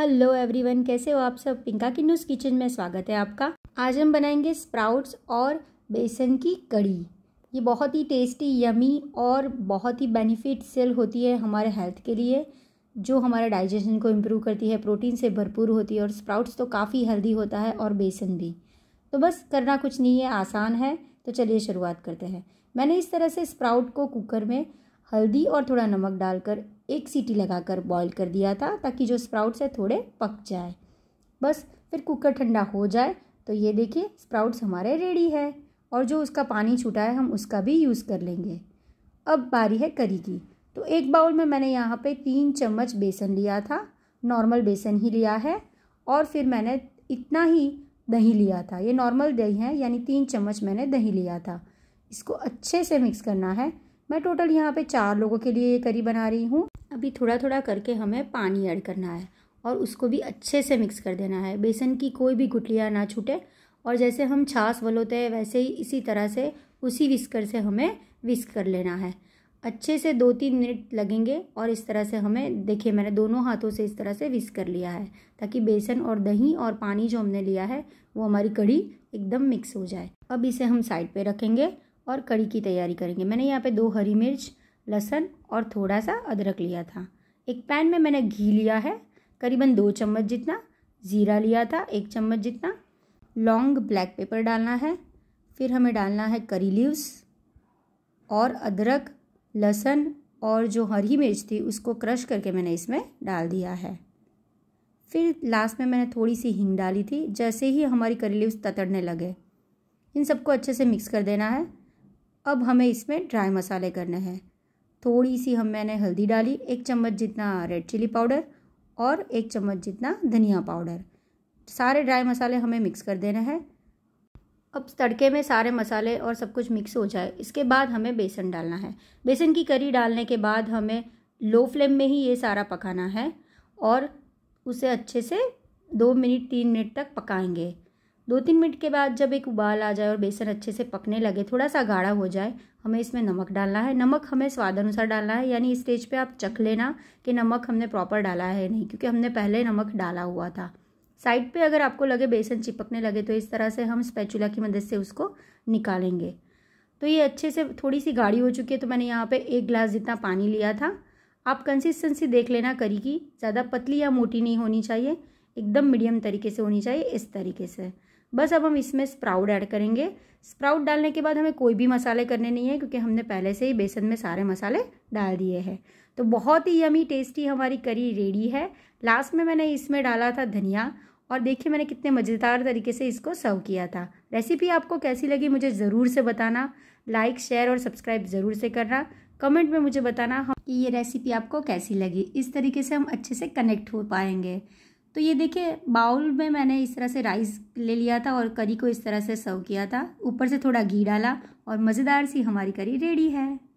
hello everyone कैसे हो आप सब पिंका किन्नूस किचन में स्वागत है आपका आज हम बनाएंगे स्प्राउट्स और बेसन की कड़ी ये बहुत ही टेस्टी यमी और बहुत ही बेनिफिट सेल होती है हमारे हेल्थ के लिए जो हमारे डाइजेशन को इम्प्रूव करती है प्रोटीन से भरपूर होती है और स्प्राउट्स तो काफ़ी हेल्दी होता है और बेसन भी तो बस करना कुछ नहीं है आसान है तो चलिए शुरुआत करते हैं मैंने इस तरह से स्प्राउट को कुकर में हल्दी और थोड़ा नमक डालकर एक सीटी लगाकर बॉईल कर दिया था ताकि जो स्प्राउट्स है थोड़े पक जाए बस फिर कुकर ठंडा हो जाए तो ये देखिए स्प्राउट्स हमारे रेडी है और जो उसका पानी छूटा है हम उसका भी यूज़ कर लेंगे अब बारी है करी की तो एक बाउल में मैंने यहाँ पे तीन चम्मच बेसन लिया था नॉर्मल बेसन ही लिया है और फिर मैंने इतना ही दही लिया था ये नॉर्मल दही है यानी तीन चम्मच मैंने दही लिया था इसको अच्छे से मिक्स करना है मैं टोटल यहाँ पे चार लोगों के लिए ये करी बना रही हूँ अभी थोड़ा थोड़ा करके हमें पानी ऐड करना है और उसको भी अच्छे से मिक्स कर देना है बेसन की कोई भी गुटलियाँ ना छूटे और जैसे हम छाछ वलोते हैं वैसे ही इसी तरह से उसी विस्कर से हमें विस्क कर लेना है अच्छे से दो तीन मिनट लगेंगे और इस तरह से हमें देखिए मैंने दोनों हाथों से इस तरह से विस्क कर लिया है ताकि बेसन और दही और पानी जो हमने लिया है वो हमारी कढ़ी एकदम मिक्स हो जाए अब इसे हम साइड पर रखेंगे और कढ़ी की तैयारी करेंगे मैंने यहाँ पर दो हरी मिर्च लहसन और थोड़ा सा अदरक लिया था एक पैन में मैंने घी लिया है करीबन दो चम्मच जितना ज़ीरा लिया था एक चम्मच जितना लॉन्ग ब्लैक पेपर डालना है फिर हमें डालना है करी लीव्स और अदरक लहसन और जो हरी मिर्च थी उसको क्रश करके मैंने इसमें डाल दिया है फिर लास्ट में मैंने थोड़ी सी हींग डाली थी जैसे ही हमारी करी लीव्स ततड़ने लगे इन सबको अच्छे से मिक्स कर देना है अब हमें इसमें ड्राई मसाले करने हैं थोड़ी सी हम मैंने हल्दी डाली एक चम्मच जितना रेड चिली पाउडर और एक चम्मच जितना धनिया पाउडर सारे ड्राई मसाले हमें मिक्स कर देना है अब तड़के में सारे मसाले और सब कुछ मिक्स हो जाए इसके बाद हमें बेसन डालना है बेसन की करी डालने के बाद हमें लो फ्लेम में ही ये सारा पकाना है और उसे अच्छे से दो मिनट तीन मिनट तक पकाएंगे दो तीन मिनट के बाद जब एक उबाल आ जाए और बेसन अच्छे से पकने लगे थोड़ा सा गाढ़ा हो जाए हमें इसमें नमक डालना है नमक हमें स्वाद अनुसार डालना है यानी इस स्टेज पे आप चख लेना कि नमक हमने प्रॉपर डाला है नहीं क्योंकि हमने पहले नमक डाला हुआ था साइड पे अगर आपको लगे बेसन चिपकने लगे तो इस तरह से हम स्पैचुला की मदद से उसको निकालेंगे तो ये अच्छे से थोड़ी सी गाढ़ी हो चुकी है तो मैंने यहाँ पे एक ग्लास जितना पानी लिया था आप कंसिस्टेंसी देख लेना करी की ज़्यादा पतली या मोटी नहीं होनी चाहिए एकदम मीडियम तरीके से होनी चाहिए इस तरीके से बस अब हम इसमें स्प्राउट ऐड करेंगे स्प्राउट डालने के बाद हमें कोई भी मसाले करने नहीं है क्योंकि हमने पहले से ही बेसन में सारे मसाले डाल दिए हैं तो बहुत ही यमी टेस्टी हमारी करी रेडी है लास्ट में मैंने इसमें डाला था धनिया और देखिए मैंने कितने मज़ेदार तरीके से इसको सर्व किया था रेसिपी आपको कैसी लगी मुझे ज़रूर से बताना लाइक शेयर और सब्सक्राइब ज़रूर से करना कमेंट में मुझे बताना कि ये रेसिपी आपको कैसी लगी इस तरीके से हम अच्छे से कनेक्ट हो पाएंगे तो ये देखिए बाउल में मैंने इस तरह से राइस ले लिया था और करी को इस तरह से सर्व किया था ऊपर से थोड़ा घी डाला और मज़ेदार सी हमारी करी रेडी है